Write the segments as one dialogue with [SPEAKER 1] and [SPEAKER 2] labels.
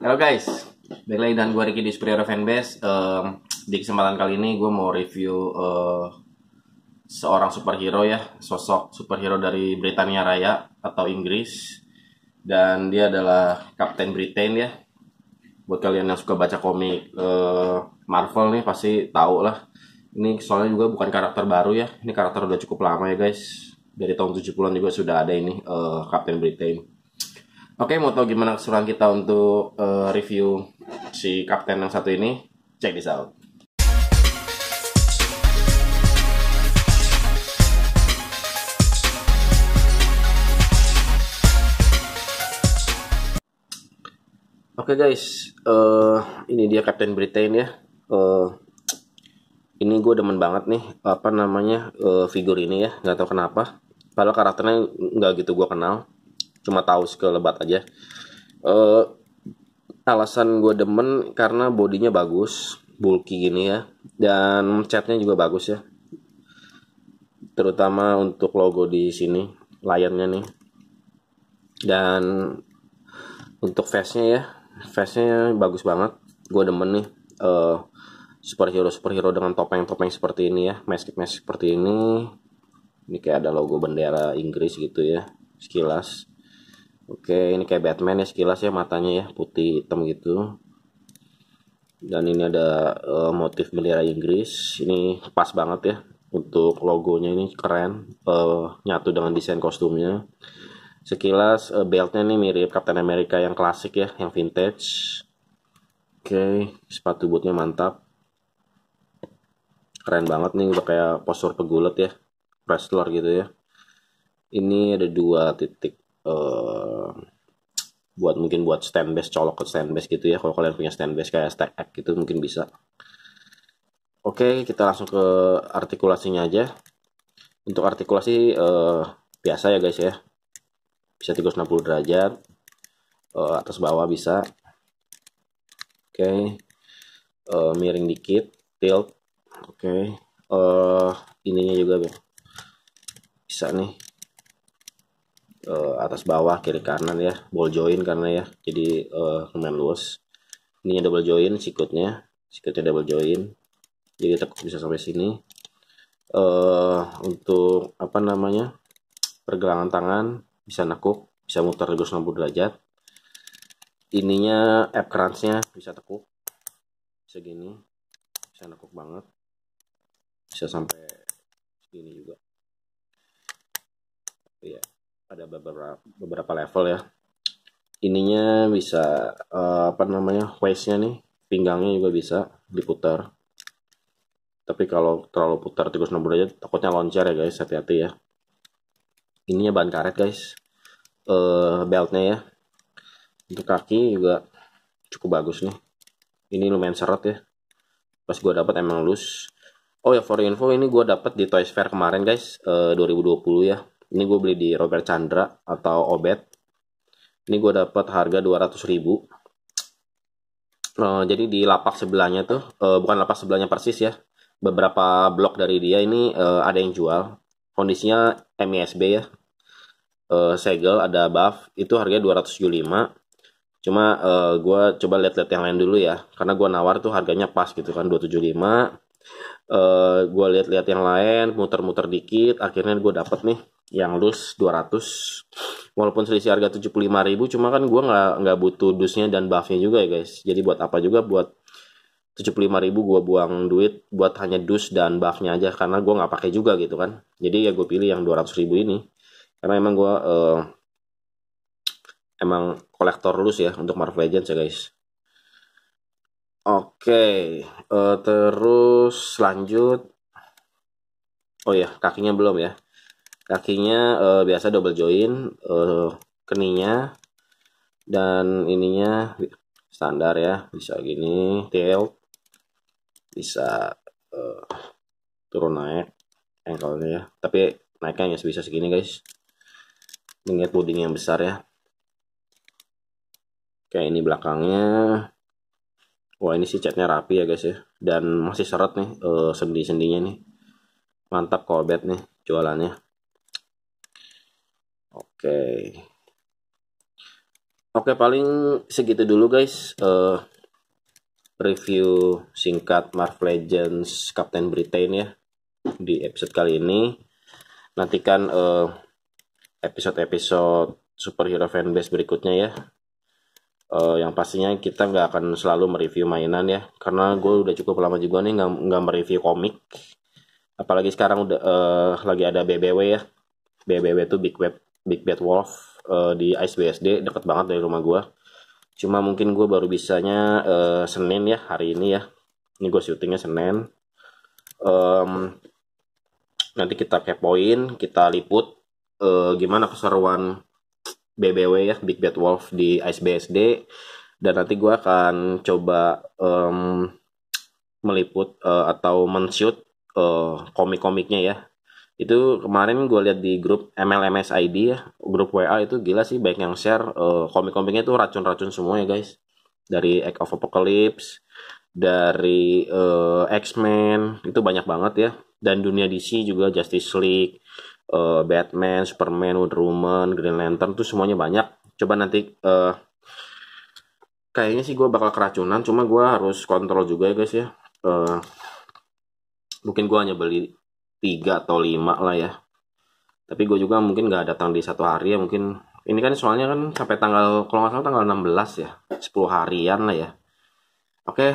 [SPEAKER 1] Halo guys, balik lagi dengan gue Ricky di Superior Fanbase uh, Di kesempatan kali ini gue mau review uh, seorang superhero ya Sosok superhero dari Britania Raya atau Inggris Dan dia adalah Captain Britain ya Buat kalian yang suka baca komik uh, Marvel nih pasti tau lah Ini soalnya juga bukan karakter baru ya Ini karakter udah cukup lama ya guys Dari tahun 70an juga sudah ada ini uh, eh, Kapten Britain Oke, mau tahu gimana keseruan kita untuk uh, review si kapten yang satu ini? Check this out. Oke okay guys, uh, ini dia Captain Britain ya. Uh, ini gue demen banget nih apa namanya uh, figur ini ya, nggak tahu kenapa. Padahal karakternya nggak gitu gue kenal cuma tahu sekelebat aja uh, alasan gue demen karena bodinya bagus bulky gini ya dan catnya juga bagus ya terutama untuk logo di sini layarnya nih dan untuk face-nya ya face-nya bagus banget gue demen nih uh, superhero superhero dengan topeng-topeng seperti ini ya mask mask seperti ini ini kayak ada logo bendera Inggris gitu ya sekilas Oke, ini kayak Batman ya sekilas ya matanya ya putih hitam gitu. Dan ini ada uh, motif bendera Inggris. Ini pas banget ya untuk logonya ini keren, uh, nyatu dengan desain kostumnya. Sekilas uh, beltnya ini mirip Captain America yang klasik ya, yang vintage. Oke, sepatu bootnya mantap. Keren banget nih, udah kayak postur pegulat ya, wrestler gitu ya. Ini ada dua titik Eh, buat mungkin buat stand base colok ke stand base gitu ya kalau kalian punya stand base kayak stack X gitu mungkin bisa oke kita langsung ke artikulasinya aja untuk artikulasi uh, biasa ya guys ya bisa 360 derajat uh, atas bawah bisa oke uh, miring dikit tilt oke ininya juga bisa nih uh, atas bawah kiri kanan ya ball join karena ya jadi uh, lumayan luas ini double join sikutnya sikutnya double join jadi tekuk bisa sampai sini uh, untuk apa namanya pergelangan tangan bisa nekuk bisa muter 360 derajat ininya app crunchnya bisa tekuk segini bisa nekuk banget bisa sampai segini juga iya yeah ada beberapa beberapa level ya ininya bisa uh, apa namanya waistnya nih pinggangnya juga bisa diputar tapi kalau terlalu putar 360 derajat takutnya loncer ya guys hati-hati ya ininya bahan karet guys uh, beltnya ya untuk kaki juga cukup bagus nih ini lumayan seret ya pas gue dapat emang loose oh ya for info ini gue dapat di Toys Fair kemarin guys eh, uh, 2020 ya ini gue beli di Robert Chandra atau Obet ini gue dapat harga 200 ribu uh, jadi di lapak sebelahnya tuh uh, bukan lapak sebelahnya persis ya beberapa blok dari dia ini uh, ada yang jual kondisinya MISB ya uh, segel ada buff itu harganya 275 cuma uh, gue coba lihat-lihat yang lain dulu ya karena gue nawar tuh harganya pas gitu kan 275 uh, gue lihat-lihat yang lain muter-muter dikit akhirnya gue dapet nih yang dus 200 walaupun selisih harga 75.000 cuma kan gue nggak nggak butuh dusnya dan buffnya juga ya guys jadi buat apa juga buat 75.000 gue buang duit buat hanya dus dan buffnya aja karena gue nggak pakai juga gitu kan jadi ya gue pilih yang 200.000 ini karena emang gue uh, emang kolektor lus ya untuk Marvel Legends ya guys oke okay, eh, terus lanjut oh ya kakinya belum ya kakinya uh, biasa double join uh, eh, keninya dan ininya standar ya bisa gini tail bisa uh, turun naik ankle ya tapi naiknya hanya sebisa segini guys mengingat puding yang besar ya kayak ini belakangnya wah ini sih catnya rapi ya guys ya dan masih seret nih uh, sendi-sendinya nih mantap kolbet nih jualannya Oke. Okay. Oke, okay, paling segitu dulu guys. Uh, review singkat Marvel Legends Captain Britain ya di episode kali ini. Nantikan eh, episode-episode uh, superhero fanbase berikutnya ya. Uh, yang pastinya kita nggak akan selalu mereview mainan ya, karena gue udah cukup lama juga nih nggak nggak mereview komik. Apalagi sekarang udah uh, lagi ada BBW ya. BBW itu Big Web Big Bad Wolf uh, di Ice BSD deket banget dari rumah gue cuma mungkin gue baru bisanya uh, Senin ya hari ini ya ini gue syutingnya Senin um, nanti kita kepoin kita liput uh, gimana keseruan BBW ya Big Bad Wolf di Ice BSD dan nanti gue akan coba um, meliput uh, atau menshoot uh, komik-komiknya ya itu kemarin gue lihat di grup ID ya grup WA itu gila sih baik yang share uh, komik-komiknya itu racun-racun semua ya guys dari Act of Apocalypse dari uh, X-Men itu banyak banget ya dan dunia DC juga Justice League uh, Batman Superman Wonder Woman Green Lantern tuh semuanya banyak coba nanti uh, kayaknya sih gue bakal keracunan cuma gue harus kontrol juga ya guys ya uh, mungkin gue hanya beli tiga atau lima lah ya tapi gue juga mungkin gak datang di satu hari ya mungkin ini kan soalnya kan sampai tanggal kalau nggak salah tanggal 16 ya 10 harian lah ya oke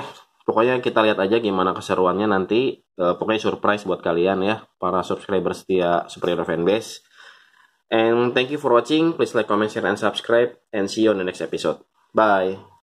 [SPEAKER 1] pokoknya kita lihat aja gimana keseruannya nanti e, pokoknya surprise buat kalian ya para subscriber setia Superior Fanbase and thank you for watching please like comment share and subscribe and see you on the next episode bye